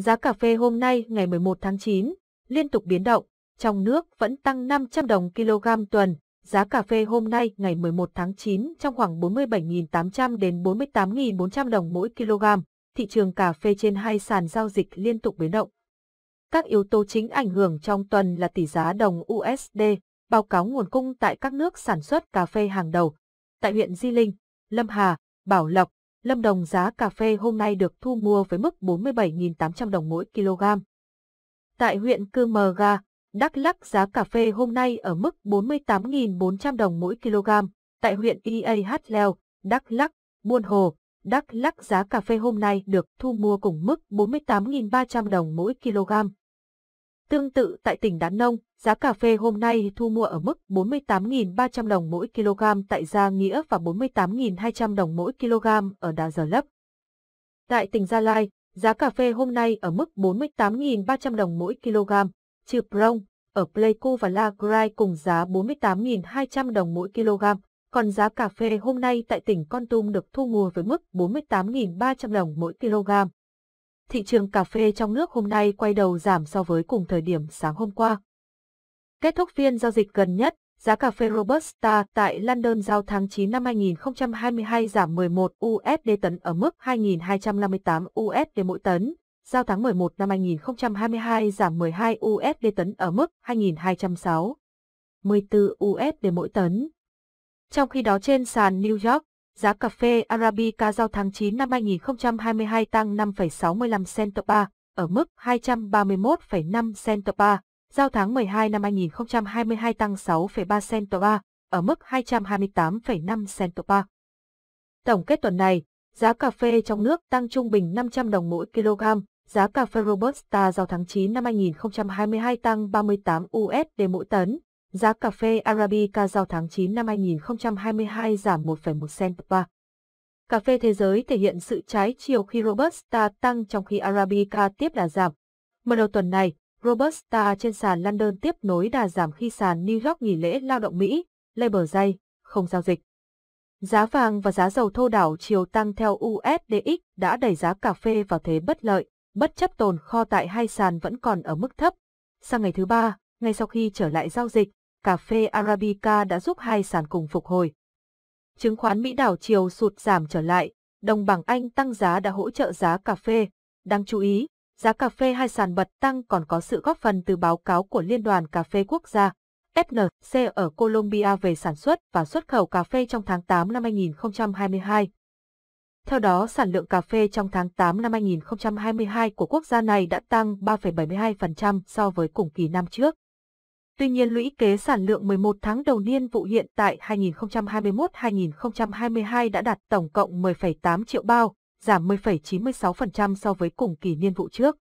Giá cà phê hôm nay ngày 11 tháng 9 liên tục biến động, trong nước vẫn tăng 500 đồng kg tuần. Giá cà phê hôm nay ngày 11 tháng 9 trong khoảng 47.800 đến 48.400 đồng mỗi kg. Thị trường cà phê trên hai sàn giao dịch liên tục biến động. Các yếu tố chính ảnh hưởng trong tuần là tỷ giá đồng USD, báo cáo nguồn cung tại các nước sản xuất cà phê hàng đầu. Tại huyện Di Linh, Lâm Hà, Bảo Lộc, Lâm Đồng giá cà phê hôm nay được thu mua với mức 47.800 đồng mỗi kg. Tại huyện Cư Mờ Ga, Đắk Lắc giá cà phê hôm nay ở mức 48.400 đồng mỗi kg. Tại huyện EAH Leo, Đắk Lắc, Buôn Hồ, Đắk Lắc giá cà phê hôm nay được thu mua cùng mức 48.300 đồng mỗi kg. Tương tự tại tỉnh Đán Nông, giá cà phê hôm nay thu mua ở mức 48.300 đồng mỗi kg tại Gia Nghĩa và 48.200 đồng mỗi kg ở Đà Giờ Lấp. Tại tỉnh Gia Lai, giá cà phê hôm nay ở mức 48.300 đồng mỗi kg, trừ Prong, ở Pleiku và La Grai cùng giá 48.200 đồng mỗi kg, còn giá cà phê hôm nay tại tỉnh Con Tum được thu mua với mức 48.300 đồng mỗi kg thị trường cà phê trong nước hôm nay quay đầu giảm so với cùng thời điểm sáng hôm qua. Kết thúc phiên giao dịch gần nhất, giá cà phê Robusta tại London giao tháng 9 năm 2022 giảm 11 USD tấn ở mức 2.258 USD mỗi tấn, giao tháng 11 năm 2022 giảm 12 USD tấn ở mức 2.206, 14 USD mỗi tấn. Trong khi đó trên sàn New York, Giá cà phê Arabica giao tháng 9 năm 2022 tăng 5,65 cent ba ở mức 231,5 cent ba; Giao tháng 12 năm 2022 tăng 6,3 cent ba ở mức 228,5 cent ba. Tổng kết tuần này, giá cà phê trong nước tăng trung bình 500 đồng mỗi kg, giá cà phê Robusta giao tháng 9 năm 2022 tăng 38 USD mỗi tấn, Giá cà phê Arabica giao tháng 9 năm 2022 giảm 1,1 cent qua. Cà phê thế giới thể hiện sự trái chiều khi Robusta tăng trong khi Arabica tiếp đà giảm. Mở đầu tuần này, Robusta trên sàn London tiếp nối đà giảm khi sàn New York nghỉ lễ lao động Mỹ, Labor Day, không giao dịch. Giá vàng và giá dầu thô đảo chiều tăng theo USDX đã đẩy giá cà phê vào thế bất lợi, bất chấp tồn kho tại hai sàn vẫn còn ở mức thấp. Sang ngày thứ ba, ngay sau khi trở lại giao dịch, cà phê Arabica đã giúp hai sàn cùng phục hồi. Chứng khoán Mỹ đảo chiều sụt giảm trở lại, đồng bảng Anh tăng giá đã hỗ trợ giá cà phê. Đáng chú ý, giá cà phê hai sàn bật tăng còn có sự góp phần từ báo cáo của Liên đoàn Cà phê Quốc gia FNC ở Colombia về sản xuất và xuất khẩu cà phê trong tháng 8 năm 2022. Theo đó, sản lượng cà phê trong tháng 8 năm 2022 của quốc gia này đã tăng 3,72% so với cùng kỳ năm trước. Tuy nhiên lũy kế sản lượng 11 tháng đầu niên vụ hiện tại 2021-2022 đã đạt tổng cộng 10,8 triệu bao, giảm 10,96% so với cùng kỳ niên vụ trước.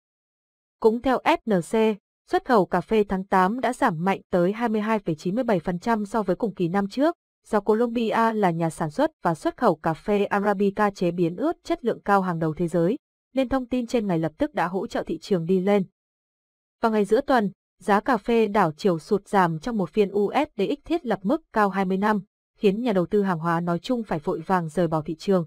Cũng theo FNC, xuất khẩu cà phê tháng 8 đã giảm mạnh tới 22,97% so với cùng kỳ năm trước, do Colombia là nhà sản xuất và xuất khẩu cà phê Arabica chế biến ướt chất lượng cao hàng đầu thế giới, nên thông tin trên ngày lập tức đã hỗ trợ thị trường đi lên. Vào ngày giữa tuần, giá cà phê đảo chiều sụt giảm trong một phiên USDX thiết lập mức cao 20 năm, khiến nhà đầu tư hàng hóa nói chung phải vội vàng rời bỏ thị trường.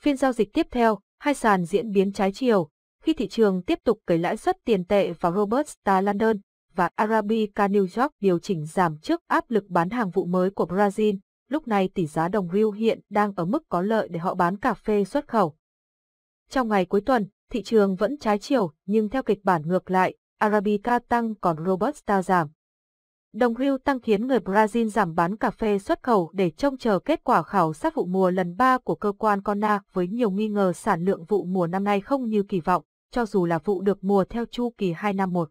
Phiên giao dịch tiếp theo, hai sàn diễn biến trái chiều, khi thị trường tiếp tục cấy lãi suất tiền tệ vào Robusta London và Arabica New York điều chỉnh giảm trước áp lực bán hàng vụ mới của Brazil, lúc này tỷ giá đồng riu hiện đang ở mức có lợi để họ bán cà phê xuất khẩu. Trong ngày cuối tuần, thị trường vẫn trái chiều nhưng theo kịch bản ngược lại, Arabica tăng còn Robusta giảm. Đồng hưu tăng khiến người Brazil giảm bán cà phê xuất khẩu để trông chờ kết quả khảo sát vụ mùa lần 3 của cơ quan Cona với nhiều nghi ngờ sản lượng vụ mùa năm nay không như kỳ vọng, cho dù là vụ được mùa theo chu kỳ 2 năm một.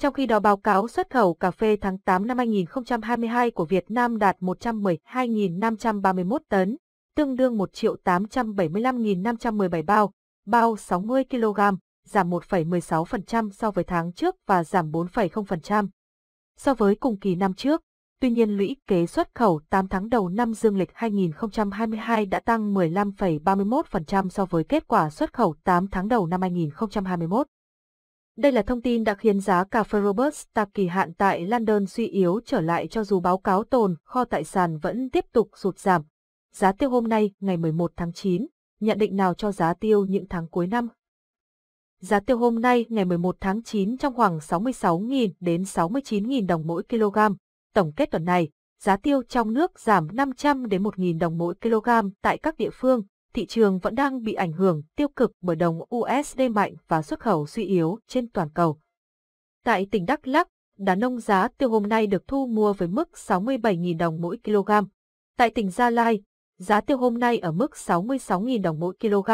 Trong khi đó báo cáo xuất khẩu cà phê tháng 8 năm 2022 của Việt Nam đạt 112.531 tấn, tương đương 1.875.517 bao, bao 60 kg, giảm 1,16% so với tháng trước và giảm 4,0%. So với cùng kỳ năm trước, tuy nhiên lũy kế xuất khẩu 8 tháng đầu năm dương lịch 2022 đã tăng 15,31% so với kết quả xuất khẩu 8 tháng đầu năm 2021. Đây là thông tin đã khiến giá cà phê Robusta kỳ hạn tại London suy yếu trở lại cho dù báo cáo tồn kho tại sàn vẫn tiếp tục sụt giảm. Giá tiêu hôm nay, ngày 11 tháng 9, nhận định nào cho giá tiêu những tháng cuối năm? Giá tiêu hôm nay ngày 11 tháng 9 trong khoảng 66.000 đến 69.000 đồng mỗi kg. Tổng kết tuần này, giá tiêu trong nước giảm 500 đến 1.000 đồng mỗi kg tại các địa phương. Thị trường vẫn đang bị ảnh hưởng tiêu cực bởi đồng USD mạnh và xuất khẩu suy yếu trên toàn cầu. Tại tỉnh Đắk Lắk, đá nông giá tiêu hôm nay được thu mua với mức 67.000 đồng mỗi kg. Tại tỉnh Gia Lai, giá tiêu hôm nay ở mức 66.000 đồng mỗi kg.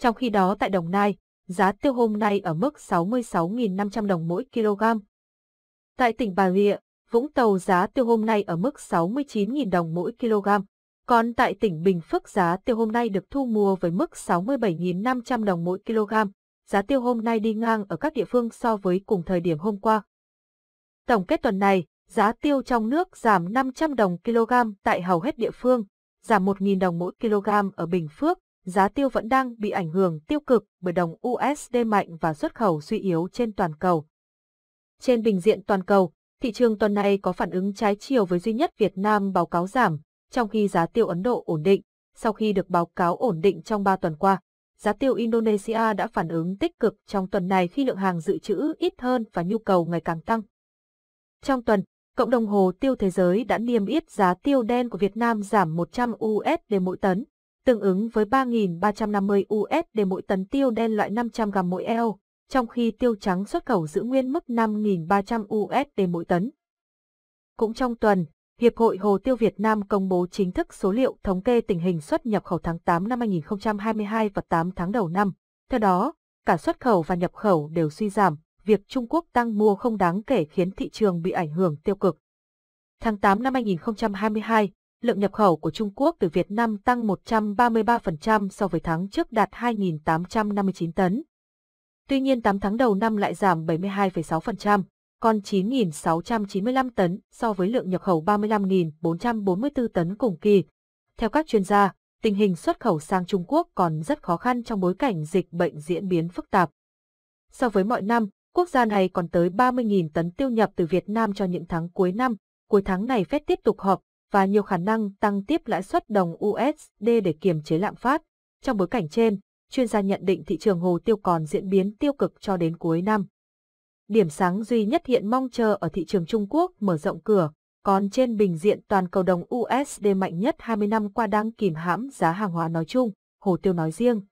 Trong khi đó tại Đồng Nai, giá tiêu hôm nay ở mức 66.500 đồng mỗi kg. Tại tỉnh Bà Rịa, Vũng Tàu giá tiêu hôm nay ở mức 69.000 đồng mỗi kg, còn tại tỉnh Bình Phước giá tiêu hôm nay được thu mua với mức 67.500 đồng mỗi kg. Giá tiêu hôm nay đi ngang ở các địa phương so với cùng thời điểm hôm qua. Tổng kết tuần này, giá tiêu trong nước giảm 500 đồng kg tại hầu hết địa phương, giảm 1.000 đồng mỗi kg ở Bình Phước, giá tiêu vẫn đang bị ảnh hưởng tiêu cực bởi đồng USD mạnh và xuất khẩu suy yếu trên toàn cầu. Trên bình diện toàn cầu, thị trường tuần này có phản ứng trái chiều với duy nhất Việt Nam báo cáo giảm, trong khi giá tiêu Ấn Độ ổn định. Sau khi được báo cáo ổn định trong 3 tuần qua, giá tiêu Indonesia đã phản ứng tích cực trong tuần này khi lượng hàng dự trữ ít hơn và nhu cầu ngày càng tăng. Trong tuần, cộng đồng hồ tiêu thế giới đã niêm yết giá tiêu đen của Việt Nam giảm 100 USD mỗi tấn, tương ứng với 3.350 USD mỗi tấn tiêu đen loại 500 g mỗi eo, trong khi tiêu trắng xuất khẩu giữ nguyên mức 5.300 USD mỗi tấn. Cũng trong tuần, Hiệp hội Hồ tiêu Việt Nam công bố chính thức số liệu thống kê tình hình xuất nhập khẩu tháng 8 năm 2022 và 8 tháng đầu năm. Theo đó, cả xuất khẩu và nhập khẩu đều suy giảm, việc Trung Quốc tăng mua không đáng kể khiến thị trường bị ảnh hưởng tiêu cực. Tháng 8 năm 2022, lượng nhập khẩu của Trung Quốc từ Việt Nam tăng 133% so với tháng trước đạt 2.859 tấn. Tuy nhiên 8 tháng đầu năm lại giảm 72,6%, còn 9.695 tấn so với lượng nhập khẩu 35.444 tấn cùng kỳ. Theo các chuyên gia, tình hình xuất khẩu sang Trung Quốc còn rất khó khăn trong bối cảnh dịch bệnh diễn biến phức tạp. So với mọi năm, quốc gia này còn tới 30.000 tấn tiêu nhập từ Việt Nam cho những tháng cuối năm. Cuối tháng này phép tiếp tục họp và nhiều khả năng tăng tiếp lãi suất đồng USD để kiềm chế lạm phát. Trong bối cảnh trên, chuyên gia nhận định thị trường hồ tiêu còn diễn biến tiêu cực cho đến cuối năm. Điểm sáng duy nhất hiện mong chờ ở thị trường Trung Quốc mở rộng cửa, còn trên bình diện toàn cầu đồng USD mạnh nhất 20 năm qua đang kìm hãm giá hàng hóa nói chung, hồ tiêu nói riêng.